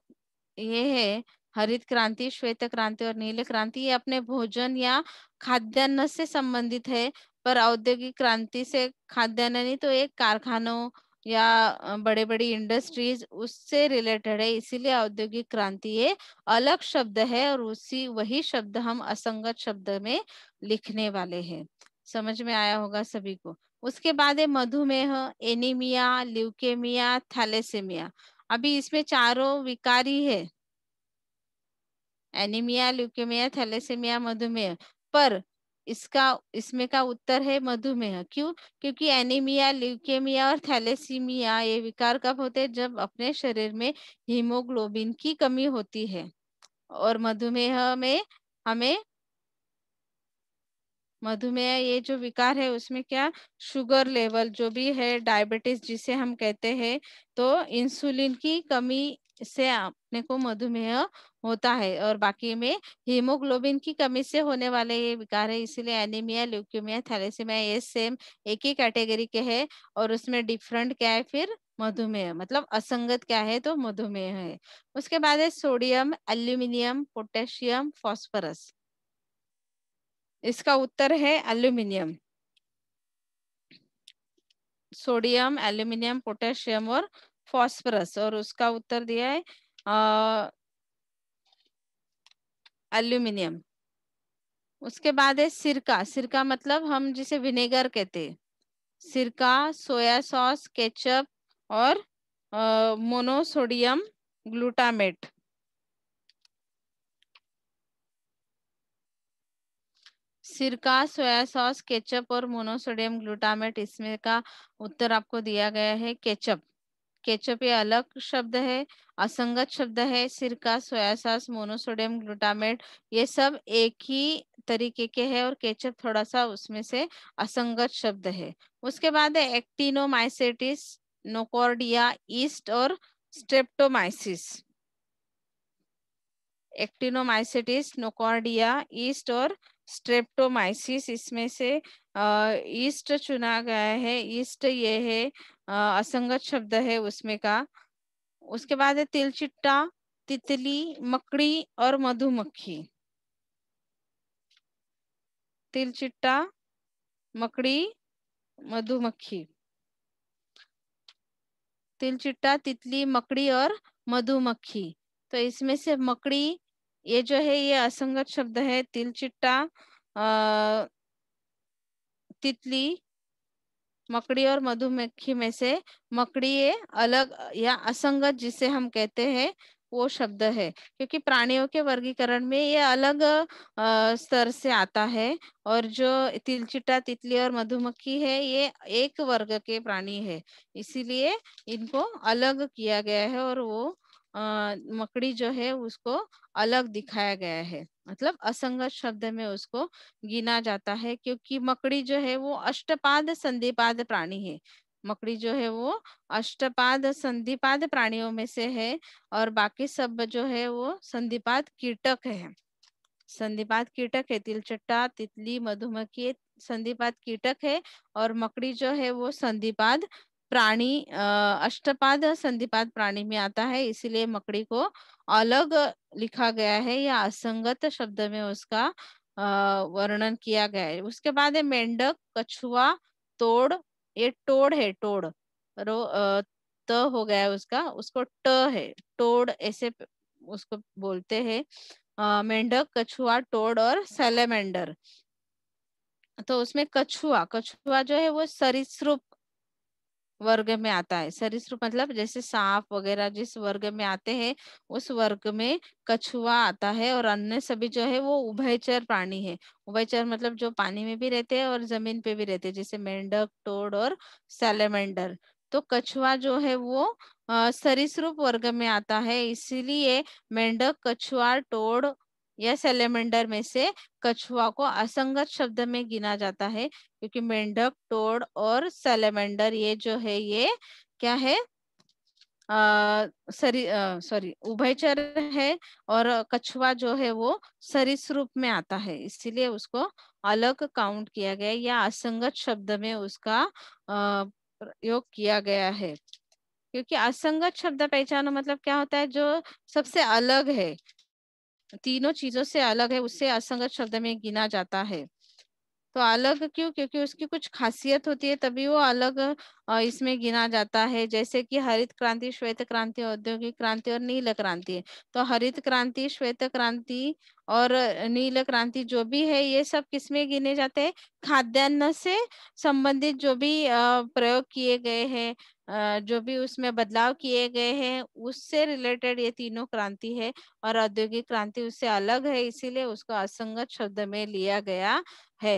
ये है हरित क्रांति श्वेत क्रांति और नील क्रांति ये अपने भोजन या खाद्यान्न से संबंधित है पर औद्योगिक क्रांति से खाद्यान्न नहीं तो एक कारखानों या बड़े बड़ी इंडस्ट्रीज उससे रिलेटेड है इसीलिए औद्योगिक क्रांति ये अलग शब्द है और उसी वही शब्द हम असंगत शब्द में लिखने वाले हैं समझ में आया होगा सभी को उसके बाद है मधुमेह एनीमिया ल्यूकेमिया थैलेसेमिया अभी इसमें चारों विकारी है एनीमिया ल्यूकेमिया थैलेसेमिया मधुमेह पर इसका इसमें का उत्तर है मधुमेह क्यों क्योंकि एनीमिया ल्यूकेमिया और थैलेसीमिया ये विकार कब होते हैं जब अपने शरीर में हीमोग्लोबिन की कमी होती है और मधुमेह में हमें मधुमेह ये जो विकार है उसमें क्या शुगर लेवल जो भी है डायबिटीज जिसे हम कहते हैं तो इंसुलिन की कमी से अपने को मधुमेह होता है और बाकी में हीमोग्लोबिन की कमी से होने वाले ये विकार है इसीलिए एनीमिया ल्यूक्यूमिया थैलेसीमिया ये सेम एक ही कैटेगरी के है और उसमें डिफरेंट क्या है फिर मधुमेह मतलब असंगत क्या है तो मधुमेह है उसके बाद है सोडियम एल्यूमिनियम पोटेशियम फॉस्फरस इसका उत्तर है एल्यूमिनियम सोडियम एल्यूमिनियम पोटेशियम और फॉस्फरस और उसका उत्तर दिया है एल्यूमिनियम उसके बाद है सिरका सिरका मतलब हम जिसे विनेगर कहते हैं सिरका सोया सॉस केचप और मोनोसोडियम ग्लूटामेट सिरका सोया सॉस केचप और मोनोसोडियम ग्लूटामेट इसमें का उत्तर आपको दिया गया है केचप केचप ये अलग शब्द है असंगत शब्द है सिरका सोया सास मोनोसोडियम ग्लूटामेट ये सब एक ही तरीके के है और केचप थोड़ा सा उसमें से असंगत शब्द है उसके बाद है एक्टिनोमाइसेटिस नोकॉर्डिया ईस्ट और स्ट्रेप्टोमाइसिस एक्टिनोमाइसेटिस नोकॉर्डिया ईस्ट और स्ट्रेप्टोमाइसिस इसमें से ईस्ट चुना गया है ईस्ट ये है असंगत शब्द है उसमें का उसके बाद है तिलचिट्टा तितली मकड़ी और मधुमक्खी तिलचिट्टा मकड़ी मधुमक्खी तिलचिट्टा तितली मकड़ी और मधुमक्खी तो इसमें से मकड़ी ये जो है ये असंगत शब्द है तिलचिट्टा तितली मकड़ी और मधुमक्खी में से मकड़ी ये अलग या असंगत जिसे हम कहते हैं वो शब्द है क्योंकि प्राणियों के वर्गीकरण में ये अलग स्तर से आता है और जो तिलचिटा तितली और मधुमक्खी है ये एक वर्ग के प्राणी है इसीलिए इनको अलग किया गया है और वो आ, मकड़ी जो है उसको अलग दिखाया गया है मतलब असंगत शब्द में उसको गिना जाता है क्योंकि मकड़ी जो है वो अष्टपाद संधिपाद प्राणी है मकड़ी जो है वो अष्टपाद संधिपाद प्राणियों में से है और बाकी सब जो है वो संधिपाद कीटक है संधिपात कीटक है तिलचट्टा तितली मधुमक्खी संधिपात कीटक है और मकड़ी जो है वो संधिपाद प्राणी अष्टपाद संधिपाद प्राणी में आता है इसीलिए मकड़ी को अलग लिखा गया है या असंगत शब्द में उसका वर्णन किया गया है उसके बाद है मेंढक कछुआ तोड़ ये टोड़ है टोड़ रो त हो गया है उसका उसको ट है टोड़ ऐसे उसको बोलते हैं मेंढक कछुआ टोड़ और सेलेमेंडर तो उसमें कछुआ कछुआ जो है वो सरिसृप वर्ग में आता है सरीसृप मतलब जैसे सांप वगैरह जिस वर्ग में आते हैं उस वर्ग में कछुआ आता है और अन्य सभी जो है वो उभयचर प्राणी है उभयचर मतलब जो पानी में भी रहते हैं और जमीन पे भी रहते हैं जैसे मेंढक टोड और सेलेमेंडर तो कछुआ जो है वो सरिसूप वर्ग में आता है इसीलिए मेंढक कछुआ टोड या सेलेमेंडर में से कछुआ को असंगत शब्द में गिना जाता है क्योंकि मेंढक टोड और सेलेमेंडर ये जो है ये क्या है सरी सॉरी उभयचर है और कछुआ जो है वो रूप में आता है इसीलिए उसको अलग काउंट किया गया या असंगत शब्द में उसका प्रयोग किया गया है क्योंकि असंगत शब्द पहचानो मतलब क्या होता है जो सबसे अलग है तीनों चीजों से अलग है उससे असंगत शब्द में गिना जाता है तो अलग क्यों क्योंकि उसकी कुछ खासियत होती है तभी वो अलग इसमें गिना जाता है जैसे कि हरित क्रांति श्वेत क्रांति औद्योगिक क्रांति और नील क्रांति तो हरित क्रांति श्वेत क्रांति और नील क्रांति जो भी है ये सब किसमें गिने जाते हैं खाद्यान्न से संबंधित जो भी प्रयोग किए गए हैं जो भी उसमें बदलाव किए गए हैं उससे रिलेटेड ये तीनों क्रांति है और औद्योगिक क्रांति उससे अलग है इसीलिए उसको असंगत शब्द में लिया गया है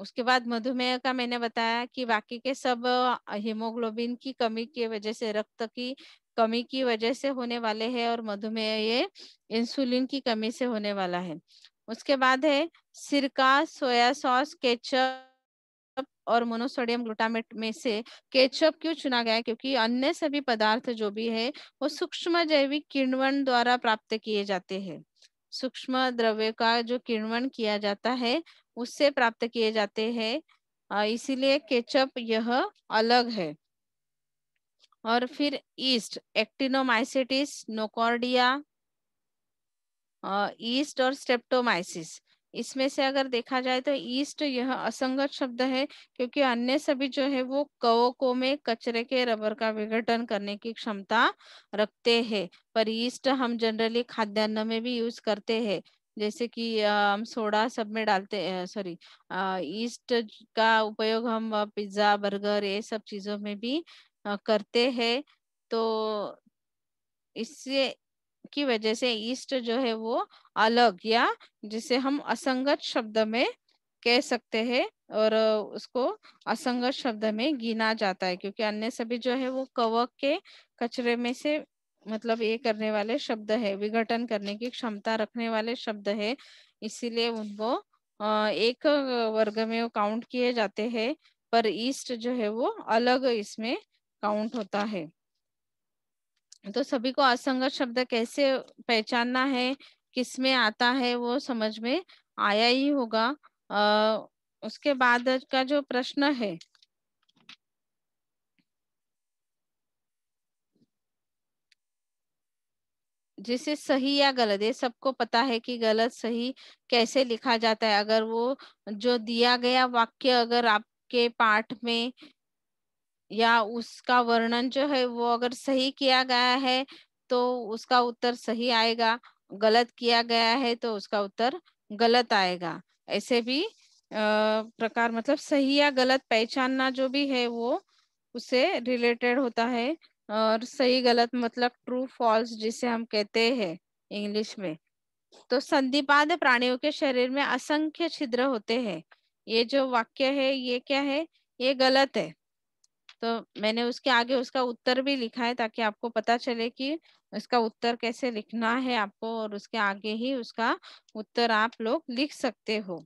उसके बाद मधुमेह का मैंने बताया कि बाकी के सब हीमोग्लोबिन की कमी की वजह से रक्त की कमी की वजह से होने वाले हैं और मधुमेह ये इंसुलिन की कमी से होने वाला है उसके बाद है सिरका सोया सॉस केचप और मोनोसोडियम ग्लूटामेट में से केचप क्यों चुना गया क्योंकि अन्य सभी पदार्थ जो भी है वो सूक्ष्म जैविक किण्वन द्वारा प्राप्त किए जाते हैं सूक्ष्म द्रव्य का जो किण्वन किया जाता है उससे प्राप्त किए जाते हैं इसीलिए केचप यह अलग है और फिर ईस्ट एक्टिनोमाइसिटिस नोकॉर्डिया ईस्ट और स्टेप्टोमाइसिस इसमें से अगर देखा जाए तो ईस्ट यह असंगत शब्द है क्योंकि अन्य सभी जो है वो कवकों में कचरे के रबर का विघटन करने की क्षमता रखते हैं पर ईस्ट हम जनरली खाद्यान्न में भी यूज करते हैं जैसे कि हम सोडा सब में डालते हैं सॉरी ईस्ट का उपयोग हम पिज्जा बर्गर ये सब चीजों में भी करते हैं तो इससे की वजह से ईस्ट जो है वो अलग या जिसे हम असंगत शब्द में कह सकते हैं और उसको असंगत शब्द में गिना जाता है क्योंकि अन्य सभी जो है वो कवक के कचरे में से मतलब ये करने वाले शब्द है विघटन करने की क्षमता रखने वाले शब्द है इसीलिए उनको एक वर्ग में काउंट किए जाते हैं पर ईस्ट जो है वो अलग इसमें काउंट होता है तो सभी को असंगत शब्द कैसे पहचानना है किस में आता है वो समझ में आया ही होगा आ, उसके बाद का जो प्रश्न है जैसे सही या गलत ये सबको पता है कि गलत सही कैसे लिखा जाता है अगर वो जो दिया गया वाक्य अगर आपके पाठ में या उसका वर्णन जो है वो अगर सही किया गया है तो उसका उत्तर सही आएगा गलत किया गया है तो उसका उत्तर गलत आएगा ऐसे भी प्रकार मतलब सही या गलत पहचानना जो भी है वो उसे रिलेटेड होता है और सही गलत मतलब ट्रू फॉल्स जिसे हम कहते हैं इंग्लिश में तो संधिपाद प्राणियों के शरीर में असंख्य छिद्र होते हैं ये जो वाक्य है ये क्या है ये गलत है तो मैंने उसके आगे उसका उत्तर भी लिखा है ताकि आपको पता चले कि उसका उत्तर कैसे लिखना है आपको और उसके आगे ही उसका उत्तर आप लोग लिख सकते हो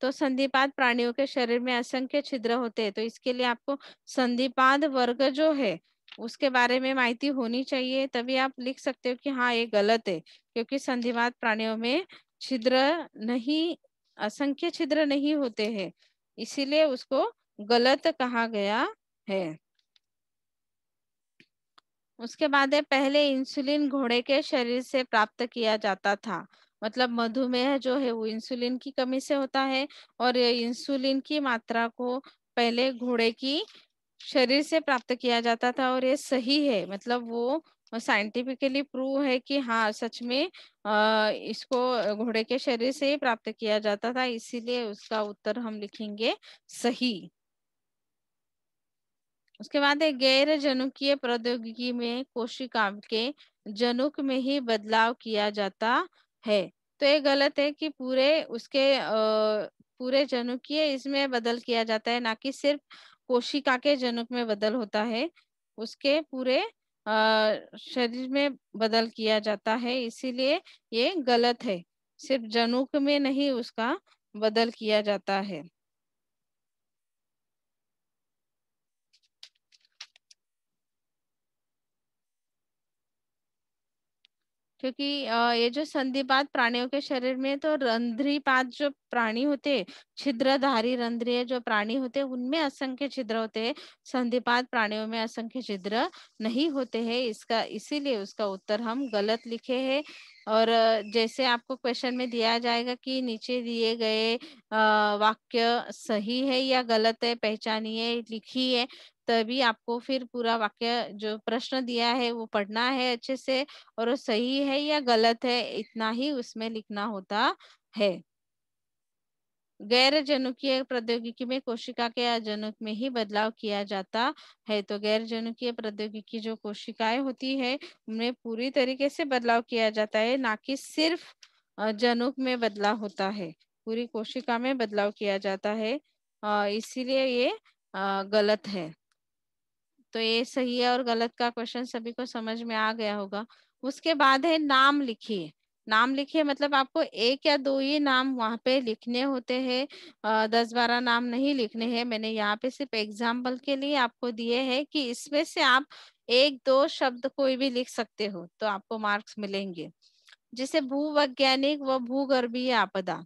तो संधिपाद प्राणियों के शरीर में असंख्य छिद्र होते हैं तो इसके लिए आपको संधिपाद वर्ग जो है उसके बारे में माहिती होनी चाहिए तभी आप लिख सकते हो कि हाँ ये गलत है क्योंकि संधिवाद प्राणियों में छिद्र नहीं असंख्य छिद्र नहीं होते हैं इसीलिए उसको गलत कहा गया है उसके बाद है पहले इंसुलिन घोड़े के शरीर से प्राप्त किया जाता था मतलब मधुमेह जो है वो इंसुलिन की कमी से होता है और इंसुलिन की मात्रा को पहले घोड़े की शरीर से प्राप्त किया जाता था और ये सही है मतलब वो साइंटिफिकली प्रूव है कि हाँ सच में आ, इसको घोड़े के शरीर से ही प्राप्त किया जाता था इसीलिए उसका उत्तर हम लिखेंगे सही उसके बाद है गैर जनुकीय प्रौद्योगिकी में कोशिका के जनुक में ही बदलाव किया जाता है तो ये गलत है कि पूरे उसके आ, पूरे जनुकीय इसमें बदल किया जाता है ना कि सिर्फ कोशिका के जनुक में बदल होता है उसके पूरे आ, शरीर में बदल किया जाता है इसीलिए ये गलत है सिर्फ जनुक में नहीं उसका बदल किया जाता है क्योंकि ये जो संधिपात प्राणियों के शरीर में तो रंध्रीपात जो प्राणी होते छिद्रधारी रंध्रिय जो प्राणी होते उनमें असंख्य छिद्र होते हैं संधिपात प्राणियों में असंख्य छिद्र नहीं होते हैं इसका इसीलिए उसका उत्तर हम गलत लिखे हैं और जैसे आपको क्वेश्चन में दिया जाएगा कि नीचे दिए गए वाक्य सही है या गलत है पहचानिए लिखिए तभी आपको फिर पूरा वाक्य जो प्रश्न दिया है वो पढ़ना है अच्छे से और वो सही है या गलत है इतना ही उसमें लिखना होता है गैर जनुकीय प्रौद्योगिकी में कोशिका के अजनुक में ही बदलाव किया जाता है तो गैर जनुकीय प्रौद्योगिकी जो कोशिकाएं होती है उनमें पूरी तरीके से बदलाव किया जाता है ना कि सिर्फ जनुक में बदलाव होता है पूरी कोशिका में बदलाव किया जाता है इसीलिए ये गलत है तो ये सही है और गलत का क्वेश्चन सभी को समझ में आ गया होगा उसके बाद है नाम लिखिए नाम लिखिए मतलब आपको एक या दो ही नाम वहाँ पे लिखने होते हैं दस बारह नाम नहीं लिखने हैं मैंने यहाँ पे सिर्फ एग्जाम्पल के लिए आपको दिए हैं कि इसमें से आप एक दो शब्द कोई भी लिख सकते हो तो आपको मार्क्स मिलेंगे जैसे भूवैज्ञानिक व भूगर्भीय आपदा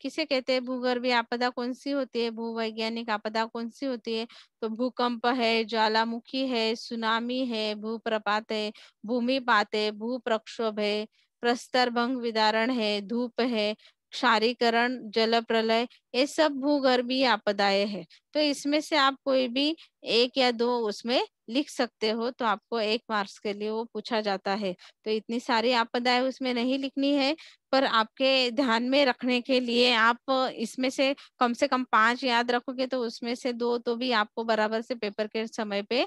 किसे कहते हैं भूगर्भी आपदा कौन सी होती है भूवैज्ञानिक आपदा कौन सी होती है तो भूकंप है ज्वालामुखी है सुनामी है भूप्रपात है भूमिपात है भू प्रक्षोभ है प्रस्तर भंग विदारण है धूप है क्षारीकरण जल प्रलय ये सब भूगर्भीय आपदाएं है तो इसमें से आप कोई भी एक या दो उसमें लिख सकते हो तो आपको एक मार्क्स के लिए वो पूछा जाता है तो इतनी सारी आपदाएं उसमें नहीं लिखनी है पर आपके ध्यान में रखने के लिए आप इसमें से कम से कम पांच याद रखोगे तो उसमें से दो तो भी आपको बराबर से पेपर के समय पे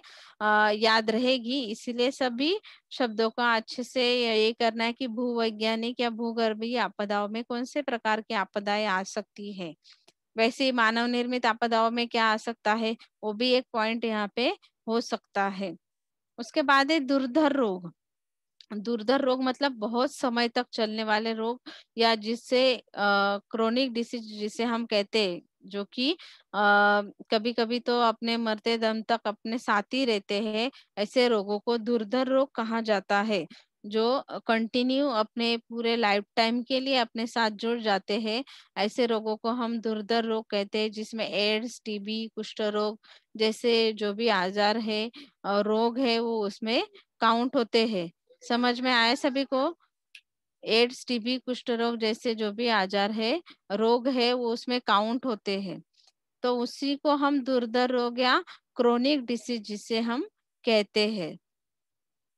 याद रहेगी इसीलिए सभी शब्दों का अच्छे से ये करना है कि भूवैज्ञानिक या भूगर्भीय आपदाओं में कौन से प्रकार की आपदाएं आ सकती है वैसे मानव निर्मित आपदाओं में क्या आ सकता है वो भी एक पॉइंट यहाँ पे हो सकता है उसके बाद है दुर्धर रोग दुर्धर रोग मतलब बहुत समय तक चलने वाले रोग या जिससे क्रोनिक डिसीज जिसे हम कहते हैं जो कि कभी कभी तो अपने मरते दम तक अपने साथ ही रहते हैं ऐसे रोगों को दुर्धर रोग कहा जाता है जो कंटिन्यू अपने पूरे लाइफ टाइम के लिए अपने साथ जुड़ जाते हैं ऐसे रोगों को हम दुर्धर रोग कहते हैं जिसमें एड्स टीबी कुष्ठ रोग जैसे जो भी आजार है रोग है वो उसमें काउंट होते हैं समझ में आया सभी को एड्स टीबी कुष्ठ रोग जैसे जो भी आजार है रोग है वो उसमें काउंट होते हैं तो उसी को हम दुर्धर रोग या क्रोनिक डिसीज जिसे हम कहते हैं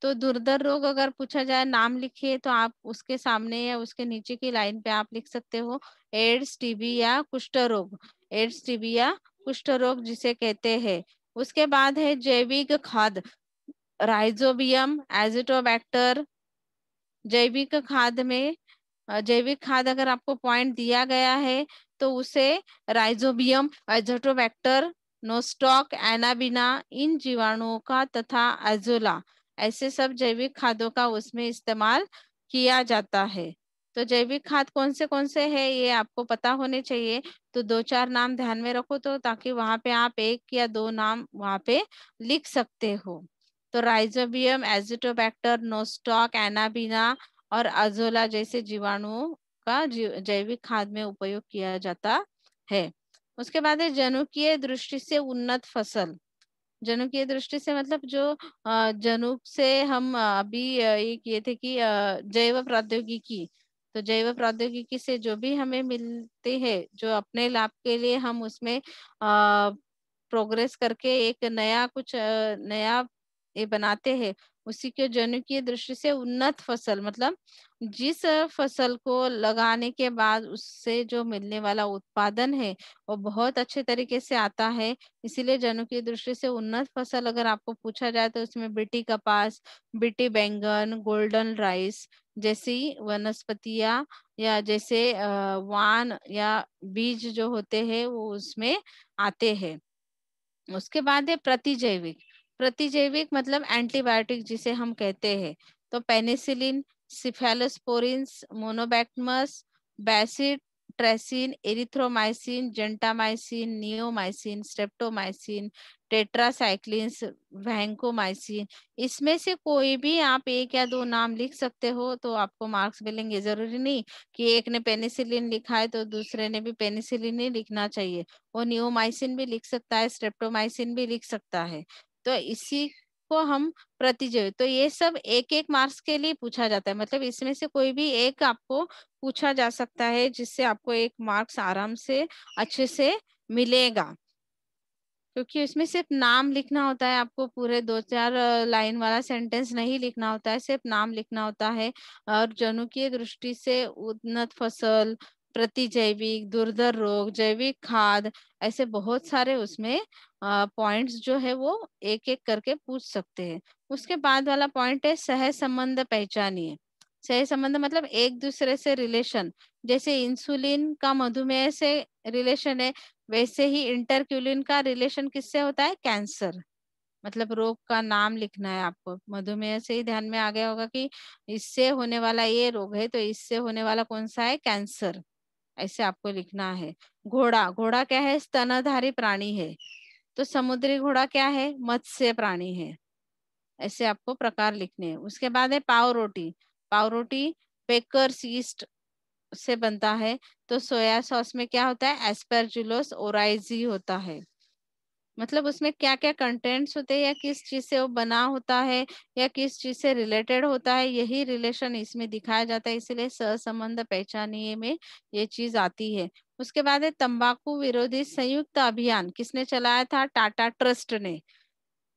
तो दुर्दर रोग अगर पूछा जाए नाम लिखिए तो आप उसके सामने या उसके नीचे की लाइन पे आप लिख सकते हो एड्स टीबी या कुष्ठ रोग एड्स टीबी या कुष्ठ रोग जिसे कहते हैं उसके बाद है जैविक खाद राइजोबियम एजिटोबैक्टर जैविक खाद में जैविक खाद अगर आपको पॉइंट दिया गया है तो उसे राइजोबियम एजोटोबैक्टर नोस्टॉक एनाबिना इन जीवाणुओं का तथा एजोला ऐसे सब जैविक खादों का उसमें इस्तेमाल किया जाता है तो जैविक खाद कौन से कौन से है ये आपको पता होने चाहिए तो दो चार नाम ध्यान में रखो तो ताकि वहां पे आप एक या दो नाम वहां पे लिख सकते हो तो राइजोबियम एजिटोबैक्टर नोस्टॉक एनाबीना और अजोला जैसे जीवाणुओं का जैविक खाद में उपयोग किया जाता है उसके बाद है जनुकीय दृष्टि से उन्नत फसल जनुकीय दृष्टि से मतलब जो जनुक से हम अभी ये किए थे कि जैव प्रौद्योगिकी तो जैव प्रौद्योगिकी से जो भी हमें मिलते हैं जो अपने लाभ के लिए हम उसमें प्रोग्रेस करके एक नया कुछ नया ये बनाते हैं उसी के की दृष्टि से उन्नत फसल मतलब जिस फसल को लगाने के बाद उससे जो मिलने वाला उत्पादन है वो बहुत अच्छे तरीके से आता है इसीलिए की दृष्टि से उन्नत फसल अगर आपको पूछा जाए तो उसमें बिटी कपास बिटी बैंगन गोल्डन राइस जैसी वनस्पतियां या जैसे वान या बीज जो होते हैं वो उसमें आते हैं उसके बाद है प्रतिजैविक प्रतिजैविक मतलब एंटीबायोटिक जिसे हम कहते हैं तो penicillin cephalosporins monobactams bacitracin erythromycin gentamicin neomycin streptomycin tetracycline vancomycin इसमें से कोई भी आप एक या दो नाम लिख सकते हो तो आपको मार्क्स मिलेंगे जरूरी नहीं कि एक ने पेनिसिलिन लिखा है तो दूसरे ने भी पेनिसिलिन ही लिखना चाहिए वो नियोमाइसिन भी लिख सकता है स्ट्रेप्टोमाइसिन भी लिख सकता है तो इसी को हम प्रतिजय तो ये सब एक एक मार्क्स के लिए पूछा जाता है मतलब इसमें से कोई भी एक आपको पूछा जा सकता है जिससे आपको एक मार्क्स आराम से अच्छे से मिलेगा क्योंकि इसमें सिर्फ नाम लिखना होता है आपको पूरे दो चार लाइन वाला सेंटेंस नहीं लिखना होता है सिर्फ नाम लिखना होता है और जनु की दृष्टि से उन्नत फसल प्रतिजैविक दुर्धर रोग जैविक खाद ऐसे बहुत सारे उसमें पॉइंट्स जो है वो एक एक करके पूछ सकते हैं उसके बाद वाला पॉइंट है सह संबंध पहचानिए सह संबंध मतलब एक दूसरे से रिलेशन जैसे इंसुलिन का मधुमेह से रिलेशन है वैसे ही इंटरक्यूलिन का रिलेशन किससे होता है कैंसर मतलब रोग का नाम लिखना है आपको मधुमेह से ही ध्यान में आ गया होगा कि इससे होने वाला ये रोग है तो इससे होने वाला कौन सा है कैंसर ऐसे आपको लिखना है घोड़ा घोड़ा क्या है स्तनधारी प्राणी है तो समुद्री घोड़ा क्या है मत्स्य प्राणी है ऐसे आपको प्रकार लिखने हैं उसके बाद है पाव रोटी पाव रोटी पेकर सीस्ट से बनता है तो सोया सॉस में क्या होता है एस्परजुलोस ओराइजी होता है मतलब उसमें क्या क्या कंटेंट्स होते हैं या किस चीज से वो बना होता है या किस चीज से रिलेटेड होता है यही रिलेशन इसमें दिखाया जाता है इसलिए सहसंबंध पहचानिए में ये चीज आती है उसके बाद है तंबाकू विरोधी संयुक्त अभियान किसने चलाया था टाटा ट्रस्ट ने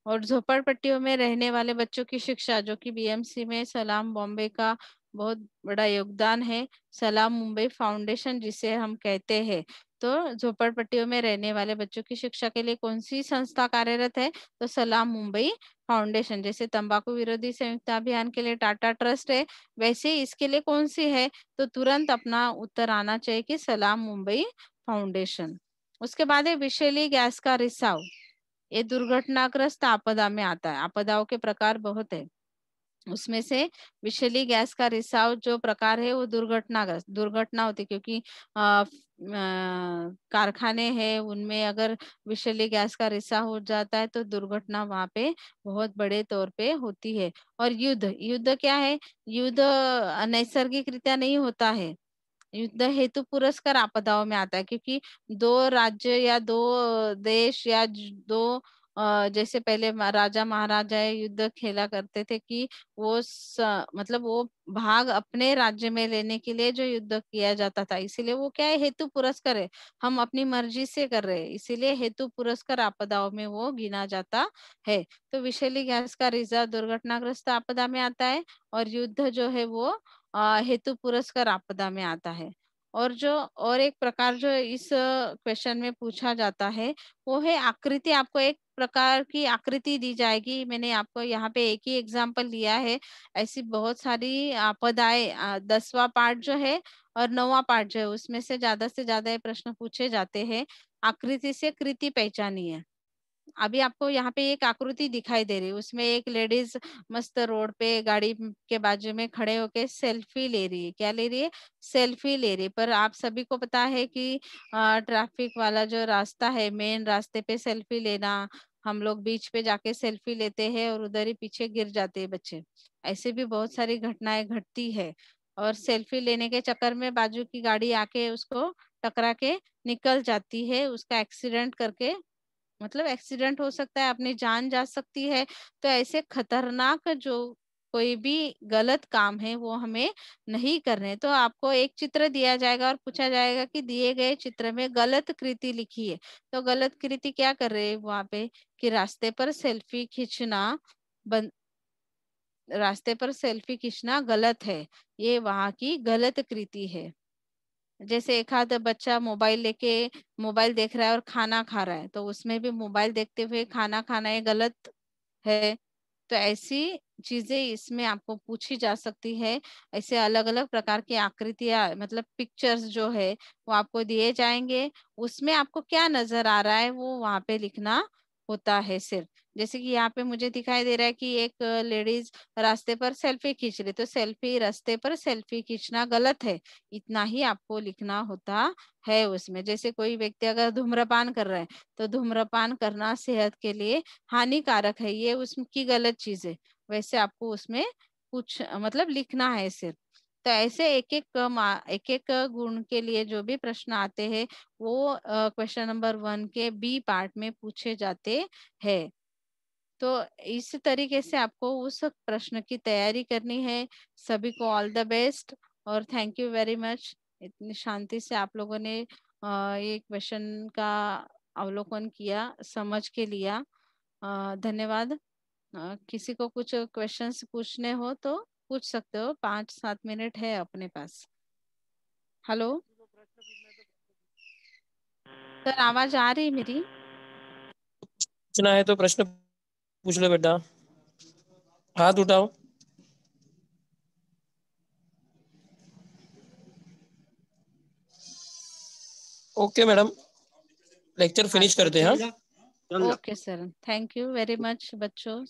और झोपड़पट्टियों में रहने वाले बच्चों की शिक्षा जो कि बीएमसी में सलाम बॉम्बे का बहुत बड़ा योगदान है सलाम मुंबई फाउंडेशन जिसे हम कहते हैं तो झोपड़पट्टियों में रहने वाले बच्चों की शिक्षा के लिए कौन सी संस्था कार्यरत है तो सलाम मुंबई फाउंडेशन जैसे तंबाकू विरोधी संयुक्त अभियान के लिए टाटा ट्रस्ट है वैसे इसके लिए कौन सी है तो तुरंत अपना उत्तर आना चाहिए कि सलाम मुंबई फाउंडेशन उसके बाद है विषैली गैस का रिसाव ये दुर्घटनाग्रस्त आपदा में आता है आपदाओं के प्रकार बहुत है उसमें से विषैली गैस का रिसाव जो प्रकार है वो दुर्घटनाग्रस्त दुर्घटना होती है क्योंकि आ, कारखाने हैं उनमें अगर विषैली गैस का रिसाव हो जाता है तो दुर्घटना वहां पे बहुत बड़े तौर पे होती है और युद्ध युद्ध क्या है युद्ध नैसर्गिक रीत्या नहीं होता है युद्ध हेतु पुरस्कार आपदाओं में आता है क्योंकि दो राज्य या दो देश या दो जैसे पहले राजा महाराजा युद्ध खेला करते थे कि वो स, मतलब वो भाग अपने राज्य में लेने के लिए जो युद्ध किया जाता था इसीलिए वो क्या है हेतु पुरस्कार है हम अपनी मर्जी से कर रहे हैं इसीलिए हेतु पुरस्कार आपदाओं में वो गिना जाता है तो विशेली गैस का रिजा दुर्घटनाग्रस्त आपदा में आता है और युद्ध जो है वो हेतु पुरस्कार आपदा में आता है और जो और एक प्रकार जो इस क्वेश्चन में पूछा जाता है वो है आकृति आपको एक प्रकार की आकृति दी जाएगी मैंने आपको यहाँ पे एक ही एग्जाम्पल लिया है ऐसी बहुत सारी आपदाएं दसवा पार्ट जो है और नौवा पार्ट जो है उसमें से ज्यादा से ज्यादा प्रश्न पूछे जाते हैं आकृति से कृति है अभी आपको यहाँ पे एक आकृति दिखाई दे रही है उसमें एक लेडीज मस्त रोड पे गाड़ी के बाजू में खड़े होके सेल्फी ले रही है क्या ले रही है सेल्फी ले रही है पर आप सभी को पता है कि ट्रैफिक वाला जो रास्ता है मेन रास्ते पे सेल्फी लेना हम लोग बीच पे जाके सेल्फी लेते हैं और उधर ही पीछे गिर जाते हैं बच्चे ऐसे भी बहुत सारी घटनाएं घटती है और सेल्फी लेने के चक्कर में बाजू की गाड़ी आके उसको टकरा के निकल जाती है उसका एक्सीडेंट करके मतलब एक्सीडेंट हो सकता है अपनी जान जा सकती है तो ऐसे खतरनाक जो कोई भी गलत काम है वो हमें नहीं करने तो आपको एक चित्र दिया जाएगा और पूछा जाएगा कि दिए गए चित्र में गलत कृति लिखी है तो गलत कृति क्या कर रहे है वहां पे कि रास्ते पर सेल्फी खींचना बन रास्ते पर सेल्फी खींचना गलत है ये वहां की गलत कृति है जैसे एक हाथ बच्चा मोबाइल लेके मोबाइल देख रहा है और खाना खा रहा है तो उसमें भी मोबाइल देखते हुए खाना खाना ये गलत है तो ऐसी चीजें इसमें आपको पूछी जा सकती है ऐसे अलग अलग प्रकार की आकृतियां मतलब पिक्चर्स जो है वो आपको दिए जाएंगे उसमें आपको क्या नजर आ रहा है वो वहां पे लिखना होता है सिर्फ जैसे कि यहाँ पे मुझे दिखाई दे रहा है कि एक लेडीज रास्ते पर सेल्फी खींच रही तो सेल्फी रास्ते पर सेल्फी खींचना गलत है इतना ही आपको लिखना होता है उसमें जैसे कोई व्यक्ति अगर धूम्रपान कर रहा है तो धूम्रपान करना सेहत के लिए हानिकारक है ये उसकी गलत चीज है वैसे आपको उसमें कुछ मतलब लिखना है सिर्फ तो ऐसे एक एक एक एक गुण के लिए जो भी प्रश्न आते हैं वो क्वेश्चन नंबर वन के बी पार्ट में पूछे जाते हैं तो इस तरीके से आपको उस प्रश्न की तैयारी करनी है सभी को ऑल द बेस्ट और थैंक यू वेरी मच इतनी शांति से आप लोगों ने ये क्वेश्चन का अवलोकन किया समझ के लिया धन्यवाद किसी को कुछ क्वेश्चंस पूछने हो तो पूछ सकते हो पांच सात मिनट है अपने पास हेलो सर आवाज आ रही है मेरी पूछना है तो प्रश्न पूछ लो बेटा हाथ उठाओ ओके मैडम लेक्चर फिनिश करते हैं okay sir thank you very much बच्चों